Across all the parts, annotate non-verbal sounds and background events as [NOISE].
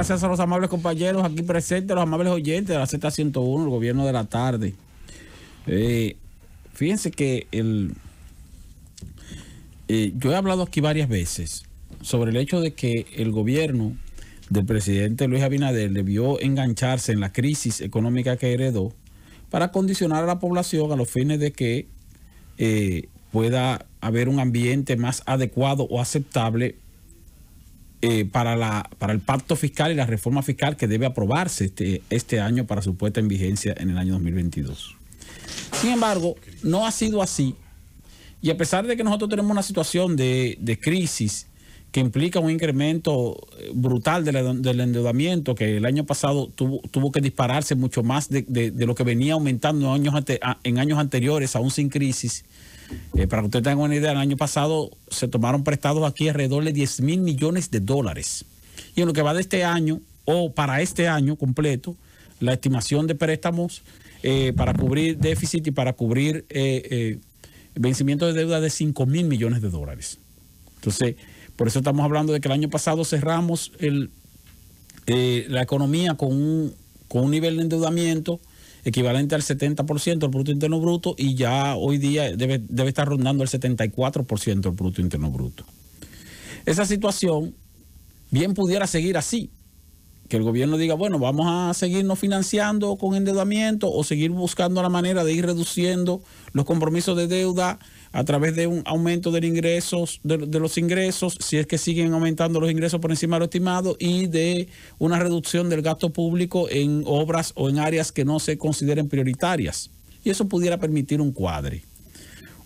gracias a los amables compañeros aquí presentes, los amables oyentes de la Z101, el gobierno de la tarde. Eh, fíjense que el, eh, yo he hablado aquí varias veces sobre el hecho de que el gobierno del presidente Luis Abinader debió engancharse en la crisis económica que heredó para condicionar a la población a los fines de que eh, pueda haber un ambiente más adecuado o aceptable eh, para, la, para el pacto fiscal y la reforma fiscal que debe aprobarse este, este año para su puesta en vigencia en el año 2022. Sin embargo, no ha sido así. Y a pesar de que nosotros tenemos una situación de, crisis que implica un incremento eh, brutal del endeudamiento, que el año pasado tuvo, que dispararse mucho más de, lo que venía aumentando años, en años anteriores, aún sin crisis, eh, para que usted tenga una idea, el año pasado se tomaron prestados aquí alrededor de 10 mil millones de dólares. Y en lo que va de este año, o para este año completo, la estimación de préstamos eh, para cubrir déficit y para cubrir eh, vencimiento de deuda de 5 mil millones de dólares. Entonces, por eso estamos hablando de que el año pasado cerramos la economía con un nivel de endeudamiento equivalente al 70% del Producto Interno Bruto y ya hoy día debe, estar rondando el 74% del Producto Interno Bruto. Esa situación bien pudiera seguir así, que el gobierno diga, bueno, vamos a seguirnos financiando con endeudamiento o seguir buscando la manera de ir reduciendo los compromisos de deuda a través de un aumento de, de, los ingresos, si es que siguen aumentando los ingresos por encima de lo estimado, y de una reducción del gasto público en obras o en áreas que no se consideren prioritarias. Y eso pudiera permitir un cuadre.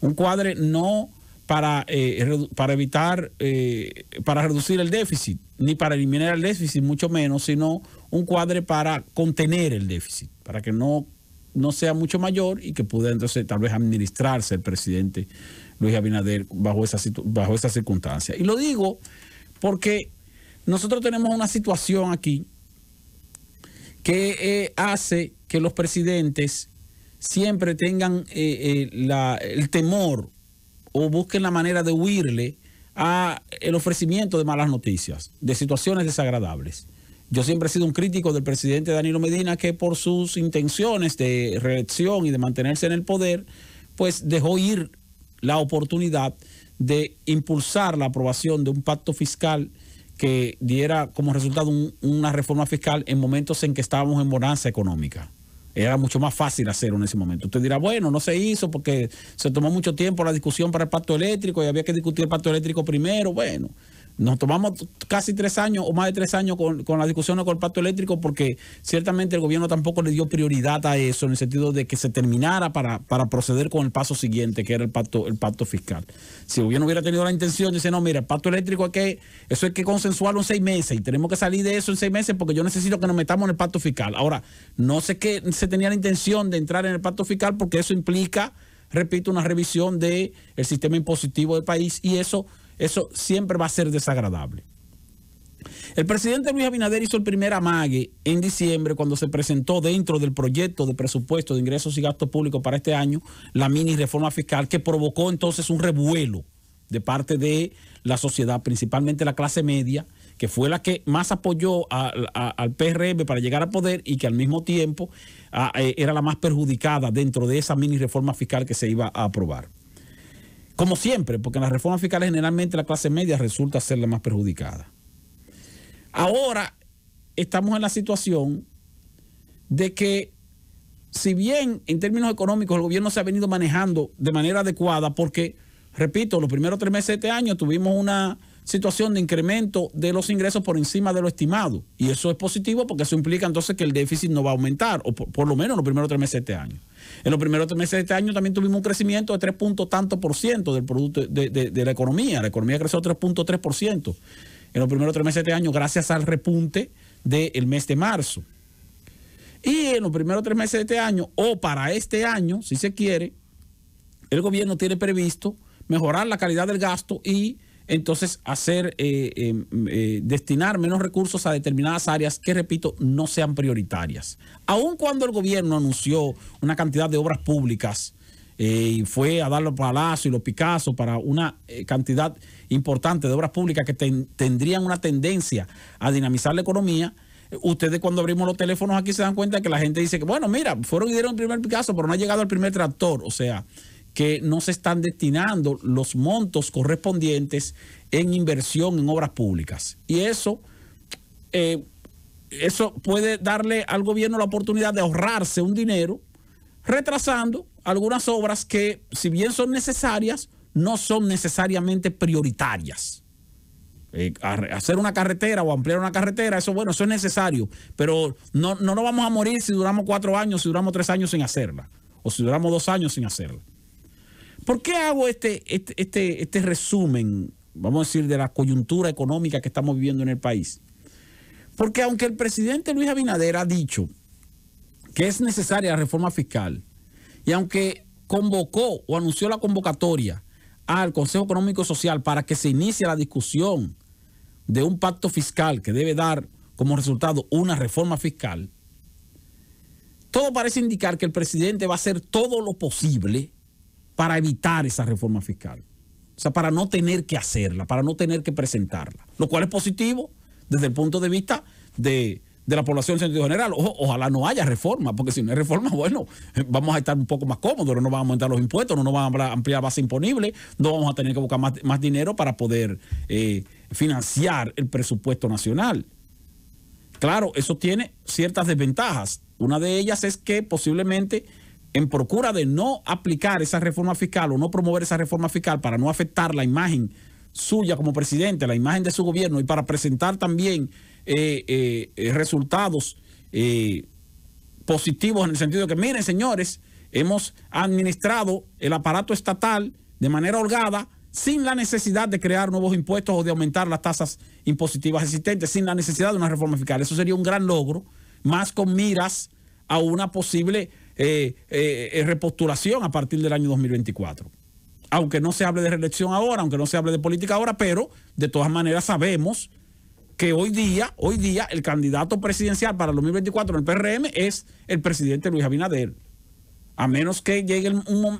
Un cuadre no para, eh, para evitar, eh, para reducir el déficit, ni para eliminar el déficit, mucho menos, sino un cuadre para contener el déficit, para que no, no sea mucho mayor y que pueda entonces tal vez administrarse el presidente Luis Abinader bajo esa, bajo esas circunstancia. Y lo digo porque nosotros tenemos una situación aquí que eh, hace que los presidentes siempre tengan el temor o busquen la manera de huirle a el ofrecimiento de malas noticias, de situaciones desagradables. Yo siempre he sido un crítico del presidente Danilo Medina que por sus intenciones de reelección y de mantenerse en el poder, pues dejó ir la oportunidad de impulsar la aprobación de un pacto fiscal que diera como resultado una reforma fiscal en momentos en que estábamos en bonanza económica. Era mucho más fácil hacerlo en ese momento. Usted dirá, bueno, no se hizo porque se tomó mucho tiempo la discusión para el pacto eléctrico y había que discutir el pacto eléctrico primero. Bueno, nos tomamos casi tres años o más de tres años con, con discusión discusión con el pacto eléctrico porque ciertamente el gobierno tampoco le dio prioridad a eso en el sentido de que se terminara para, proceder con el paso siguiente, que era el pacto, el pacto fiscal. Si el gobierno hubiera tenido la intención de decir, no, mira, el pacto eléctrico es que, eso hay que consensuarlo en seis meses y tenemos que salir de eso en seis meses porque yo necesito que nos metamos en el pacto fiscal. Ahora, no sé qué se tenía la intención de entrar en el pacto fiscal porque eso implica, repito, una revisión del el sistema impositivo del país y eso eso siempre va a ser desagradable. El presidente Luis Abinader hizo el primer amague en diciembre cuando se presentó dentro del proyecto de presupuesto de ingresos y gastos públicos para este año la mini reforma fiscal que provocó entonces un revuelo de parte de la sociedad, principalmente la clase media, que fue la que más apoyó al PRM para llegar a poder y que al mismo tiempo ah, eh, era la más perjudicada dentro de esa mini reforma fiscal que se iba a aprobar. Como siempre, porque en las reformas fiscales generalmente la clase media resulta ser la más perjudicada. Ahora estamos en la situación de que si bien en términos económicos el gobierno se ha venido manejando de manera adecuada, porque, repito, los primeros tres meses de este año tuvimos una situación de incremento de los ingresos por encima de lo estimado. Y eso es positivo porque eso implica entonces que el déficit no va a aumentar, o por, lo menos en los primeros tres meses de este año. En los primeros tres meses de este año también tuvimos un crecimiento de 3 puntos tanto por ciento del producto de, de, la economía. La economía creció 3.3 por ciento en los primeros tres meses de este año gracias al repunte del mes de marzo. Y en los primeros tres meses de este año, o para este año, si se quiere, el gobierno tiene previsto mejorar la calidad del gasto y entonces hacer eh, eh, eh, destinar menos recursos a determinadas áreas que, repito, no sean prioritarias. Aun cuando el gobierno anunció una cantidad de obras públicas y fue a dar los palazos y los Picasso para una cantidad importante de obras públicas que tendrían una tendencia a dinamizar la economía. ustedes cuando abrimos los teléfonos aquí se dan cuenta que la gente dice que, bueno, mira, fueron y dieron el primer Picasso, pero no ha llegado el primer tractor. O sea, que no se están destinando los montos correspondientes en inversión en obras públicas. Y eso, eh, eso puede darle al gobierno la oportunidad de ahorrarse un dinero retrasando algunas obras que, si bien son necesarias, no son necesariamente prioritarias. Eh, hacer una carretera o ampliar una carretera, eso bueno, eso es necesario, pero no, no nos vamos a morir si duramos cuatro años, si duramos tres años sin hacerla, o si duramos dos años sin hacerla. ¿Por qué hago este, este, este, este, resumen, vamos a decir, de la coyuntura económica que estamos viviendo en el país? Porque aunque el presidente Luis Abinader ha dicho que es necesaria la reforma fiscal, y aunque convocó o anunció la convocatoria al Consejo Económico Social para que se inicie la discusión de un pacto fiscal que debe dar como resultado una reforma fiscal, todo parece indicar que el presidente va a hacer todo lo posible para evitar esa reforma fiscal. O sea, para no tener que hacerla, para no tener que presentarla. Lo cual es positivo desde el punto de vista de, la población en sentido general. ojalá no haya reforma, porque si no hay reforma, [LAUGHS] bueno, vamos a estar un poco más cómodos, no nos van a aumentar los impuestos, no nos van a ampliar base imponible, no vamos a tener que buscar más, dinero para poder eh, financiar el presupuesto nacional. Claro, eso tiene ciertas desventajas. Una de ellas es que posiblemente en procura de no aplicar esa reforma fiscal o no promover esa reforma fiscal para no afectar la imagen suya como presidente, la imagen de su gobierno y para presentar también eh, eh, resultados eh, positivos en el sentido de que, miren señores, hemos administrado el aparato estatal de manera holgada sin la necesidad de crear nuevos impuestos o de aumentar las tasas impositivas existentes, sin la necesidad de una reforma fiscal. Eso sería un gran logro, más con miras a una posible eh, eh, eh, repostulación a partir del año 2024. Aunque no se hable de reelección ahora, aunque no se hable de política ahora, pero de todas maneras sabemos que hoy día, hoy día el candidato presidencial para el 2024 en el PRM es el presidente Luis Abinader. A menos que llegue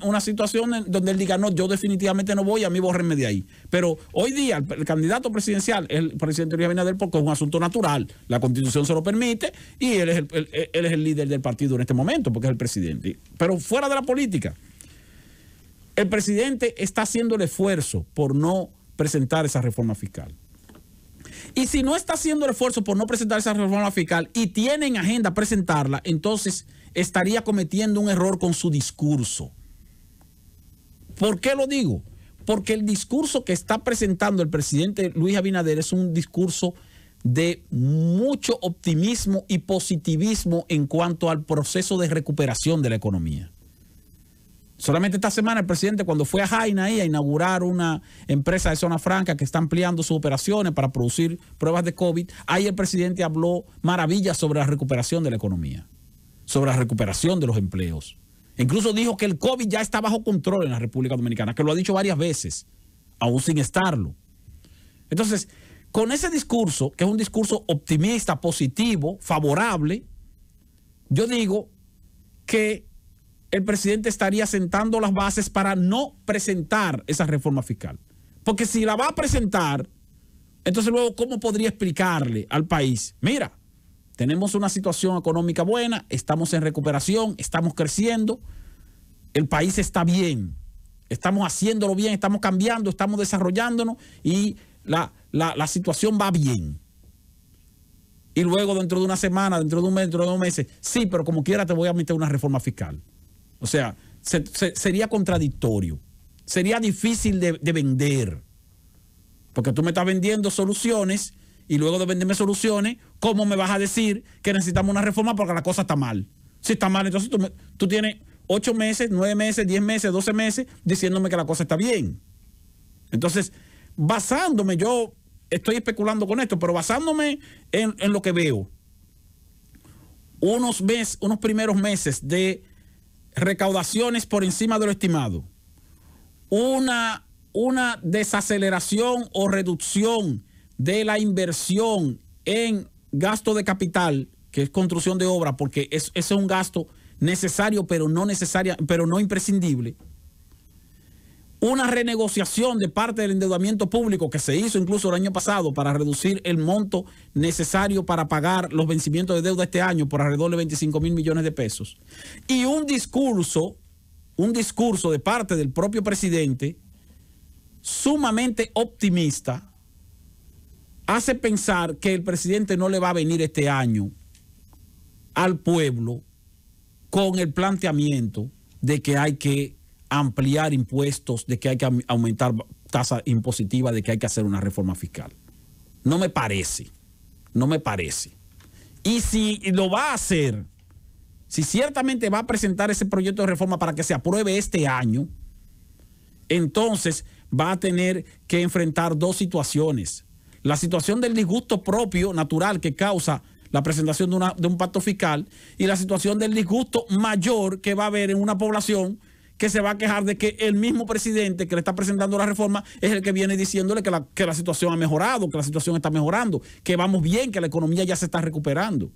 una situación donde él diga, no, yo definitivamente no voy, a mí borrenme de ahí. Pero hoy día el, candidato presidencial el presidente Luis Abinader porque es un asunto natural. La constitución se lo permite y él es el, él es el líder del partido en este momento porque es el presidente. Pero fuera de la política, el presidente está haciendo el esfuerzo por no presentar esa reforma fiscal. Y si no está haciendo el esfuerzo por no presentar esa reforma fiscal y tienen agenda presentarla, entonces estaría cometiendo un error con su discurso. ¿Por qué lo digo? Porque el discurso que está presentando el presidente Luis Abinader es un discurso de mucho optimismo y positivismo en cuanto al proceso de recuperación de la economía. Solamente esta semana el presidente cuando fue a Jaina ahí a inaugurar una empresa de zona franca que está ampliando sus operaciones para producir pruebas de COVID, ahí el presidente habló maravillas sobre la recuperación de la economía sobre la recuperación de los empleos. Incluso dijo que el COVID ya está bajo control en la República Dominicana, que lo ha dicho varias veces, aún sin estarlo. Entonces, con ese discurso, que es un discurso optimista, positivo, favorable, yo digo que el presidente estaría sentando las bases para no presentar esa reforma fiscal. Porque si la va a presentar, entonces luego, ¿cómo podría explicarle al país? Mira, tenemos una situación económica buena, estamos en recuperación, estamos creciendo, el país está bien, estamos haciéndolo bien, estamos cambiando, estamos desarrollándonos y la, situación va bien. Y luego dentro de una semana, dentro de un mes, dentro de dos meses, sí, pero como quiera te voy a meter una reforma fiscal. O sea, sería contradictorio, sería difícil de, de vender, porque tú me estás vendiendo soluciones y luego de venderme soluciones, ¿cómo me vas a decir que necesitamos una reforma porque la cosa está mal? Si está mal, entonces tú, tienes ocho meses, nueve meses, diez meses, doce meses diciéndome que la cosa está bien. Entonces, basándome, yo estoy especulando con esto, pero basándome en, lo que veo, unos, mes, unos primeros meses de recaudaciones por encima de lo estimado, una, una desaceleración o reducción de la inversión en gasto de capital, que es construcción de obra, porque ese es un gasto necesario, pero no necesaria, pero no imprescindible. Una renegociación de parte del endeudamiento público que se hizo incluso el año pasado para reducir el monto necesario para pagar los vencimientos de deuda este año por alrededor de 25 mil millones de pesos. Y un discurso, un discurso de parte del propio presidente sumamente optimista, hace pensar que el presidente no le va a venir este año al pueblo con el planteamiento de que hay que ampliar impuestos, de que hay que aumentar tasa impositiva, de que hay que hacer una reforma fiscal. No me parece, no me parece. Y si lo va a hacer, si ciertamente va a presentar ese proyecto de reforma para que se apruebe este año, entonces va a tener que enfrentar dos situaciones la situación del disgusto propio natural que causa la presentación de, un pacto fiscal y la situación del disgusto mayor que va a haber en una población que se va a quejar de que el mismo presidente que le está presentando la reforma es el que viene diciéndole que la, que la situación ha mejorado, que la situación está mejorando, que vamos bien, que la economía ya se está recuperando.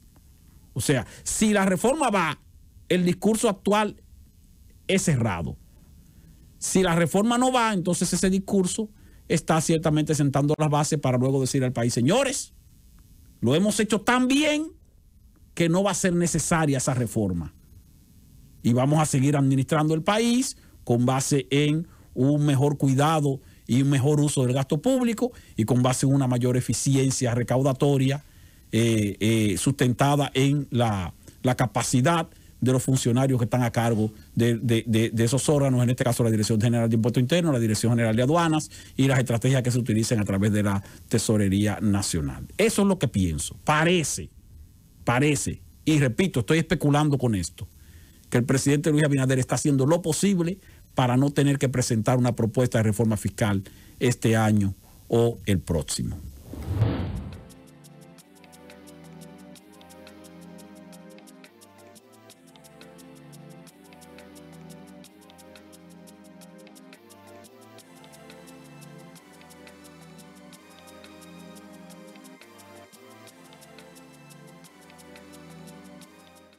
O sea, si la reforma va, el discurso actual es cerrado. Si la reforma no va, entonces ese discurso está ciertamente sentando las bases para luego decir al país, señores, lo hemos hecho tan bien que no va a ser necesaria esa reforma. Y vamos a seguir administrando el país con base en un mejor cuidado y un mejor uso del gasto público y con base en una mayor eficiencia recaudatoria eh, eh, sustentada en la, la capacidad de los funcionarios que están a cargo de, esos órganos, en este caso la Dirección General de Impuesto Interno, la Dirección General de Aduanas y las estrategias que se utilizan a través de la Tesorería Nacional. Eso es lo que pienso. Parece, parece, y repito, estoy especulando con esto, que el presidente Luis Abinader está haciendo lo posible para no tener que presentar una propuesta de reforma fiscal este año o el próximo.